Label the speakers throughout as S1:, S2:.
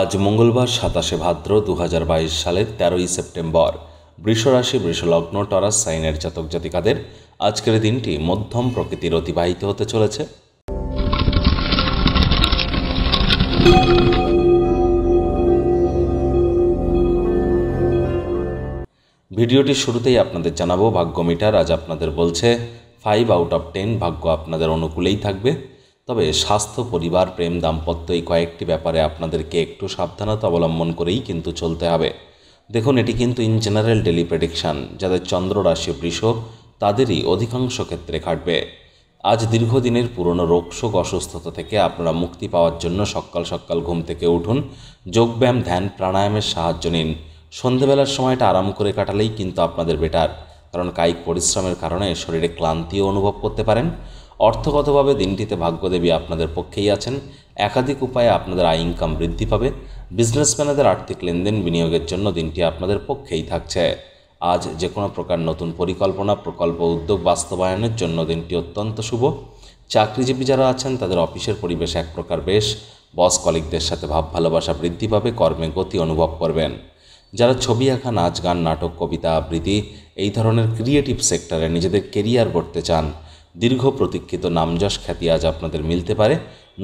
S1: আজ মঙ্গলবার সাতাশে ভাদ্র দু সালের তেরোই সেপ্টেম্বর বৃষরাশি বৃষলগ্ন টরাস সাইনের জাতক জাতিকাদের আজকের দিনটি মধ্যম প্রকৃতির অতিবাহিত হতে চলেছে ভিডিওটি শুরুতেই আপনাদের জানাবো ভাগ্য মিটার আজ আপনাদের বলছে ফাইভ আউট অফ টেন ভাগ্য আপনাদের অনুকূলেই থাকবে তবে স্বাস্থ্য পরিবার প্রেম দাম্পত্য এই কয়েকটি ব্যাপারে আপনাদেরকে একটু সাবধানতা অবলম্বন করেই কিন্তু চলতে হবে দেখুন এটি কিন্তু ইন জেনারেল ডেলি প্রেডিকশান যাদের চন্দ্র রাশি বৃষ তাদেরই অধিকাংশ ক্ষেত্রে খাটবে আজ দীর্ঘদিনের পুরনো রোগশোক অসুস্থতা থেকে আপনারা মুক্তি পাওয়ার জন্য সকাল সকাল ঘুম থেকে উঠুন যোগব্যায়াম ধ্যান প্রাণায়ামের সাহায্য নিন সন্ধেবেলার সময়টা আরাম করে কাটালেই কিন্তু আপনাদের বেটার কারণ কায়িক পরিশ্রমের কারণে শরীরে ক্লান্তিও অনুভব করতে পারেন অর্থগতভাবে দিনটিতে ভাগ্যদেবী আপনাদের পক্ষেই আছেন একাধিক উপায়ে আপনাদের আয় ইনকাম বৃদ্ধি পাবে বিজনেসম্যানদের আর্থিক লেনদেন বিনিয়োগের জন্য দিনটি আপনাদের পক্ষেই থাকছে আজ যে কোনো প্রকার নতুন পরিকল্পনা প্রকল্প উদ্যোগ বাস্তবায়নের জন্য দিনটি অত্যন্ত শুভ চাকরিজীবী যারা আছেন তাদের অফিসের পরিবেশ এক প্রকার বেশ বস কলিকদের সাথে ভাব ভালোবাসা বৃদ্ধি পাবে কর্মে গতি অনুভব করবেন যারা ছবি আঁকা নাচ গান নাটক কবিতা আবৃত্তি এই ধরনের ক্রিয়েটিভ সেক্টরে নিজেদের কেরিয়ার গড়তে চান দীর্ঘ প্রতীক্ষিত নামযশ খ্যাতি আজ আপনাদের মিলতে পারে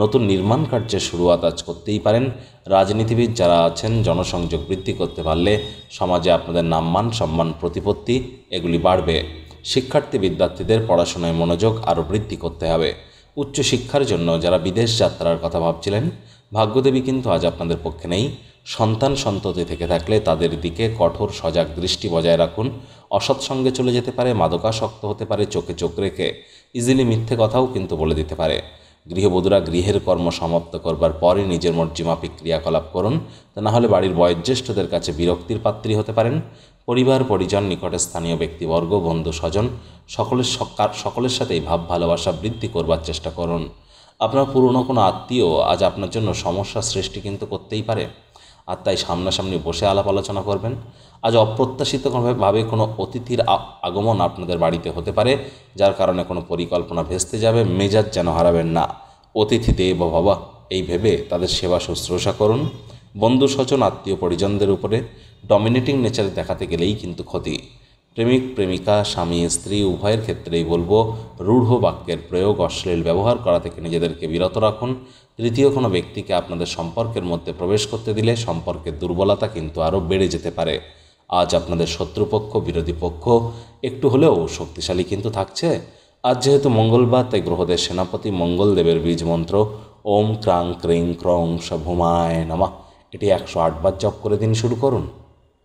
S1: নতুন নির্মাণ কার্যের শুরুয়াত আজ করতেই পারেন রাজনীতিবিদ যারা আছেন জনসংযোগ বৃদ্ধি করতে পারলে সমাজে আপনাদের নামমান সম্মান প্রতিপত্তি এগুলি বাড়বে শিক্ষার্থী বিদ্যার্থীদের পড়াশোনায় মনোযোগ আরও বৃদ্ধি করতে হবে উচ্চশিক্ষার জন্য যারা বিদেশ যাত্রার কথা ভাবছিলেন ভাগ্যদেবী কিন্তু আজ আপনাদের পক্ষে নেই সন্তান সন্ততি থেকে থাকলে তাদের দিকে কঠোর সজাগ দৃষ্টি বজায় রাখুন অসৎ সঙ্গে চলে যেতে পারে মাদকাসক্ত হতে পারে চোখে চোখ রেখে ইজিলি মিথ্যে কথাও কিন্তু বলে দিতে পারে গৃহবধূরা গৃহের কর্ম সমাপ্ত করবার পরে নিজের মর্জিমাফিক ক্রিয়াকলাপ করুন তা না হলে বাড়ির বয়োজ্যেষ্ঠদের কাছে বিরক্তির পাত্রী হতে পারেন পরিবার পরিজন নিকটে স্থানীয় ব্যক্তিবর্গ বন্ধু স্বজন সকলের সকলের সাথেই ভাব ভালোবাসা বৃদ্ধি করবার চেষ্টা করুন আপনার পুরনো কোনো আত্মীয় আজ আপনার জন্য সমস্যা সৃষ্টি কিন্তু করতেই পারে আর তাই সামনাসামনি বসে আলাপ আলোচনা করবেন আজ অপ্রত্যাশিতভাবে কোনো অতিথির আগমন আপনাদের বাড়িতে হতে পারে যার কারণে কোনো পরিকল্পনা ভেস্তে যাবে মেজাজ যেন হারাবেন না অতিথি দেব বাবা এই ভেবে তাদের সেবা শুশ্রূষা করুন বন্ধু স্বজন আত্মীয় পরিজনদের উপরে ডমিনেটিং নেচার দেখাতে গেলেই কিন্তু ক্ষতি প্রেমিক প্রেমিকা স্বামী স্ত্রী উভয়ের ক্ষেত্রেই বলবো রূঢ় বাক্যের প্রয়োগ অশ্লীল ব্যবহার করা থেকে নিজেদেরকে বিরত রাখুন তৃতীয় কোনো ব্যক্তিকে আপনাদের সম্পর্কের মধ্যে প্রবেশ করতে দিলে সম্পর্কের দুর্বলতা কিন্তু আরও বেড়ে যেতে পারে আজ আপনাদের শত্রুপক্ষ বিরোধী পক্ষ একটু হলেও শক্তিশালী কিন্তু থাকছে আজ যেহেতু মঙ্গলবার তাই গ্রহদের সেনাপতি মঙ্গলদেবের বীজ মন্ত্র ওম ক্রাং ক্রিং ক্রং সভুমায় নমা এটি একশো আটবার জপ করে দিন শুরু করুন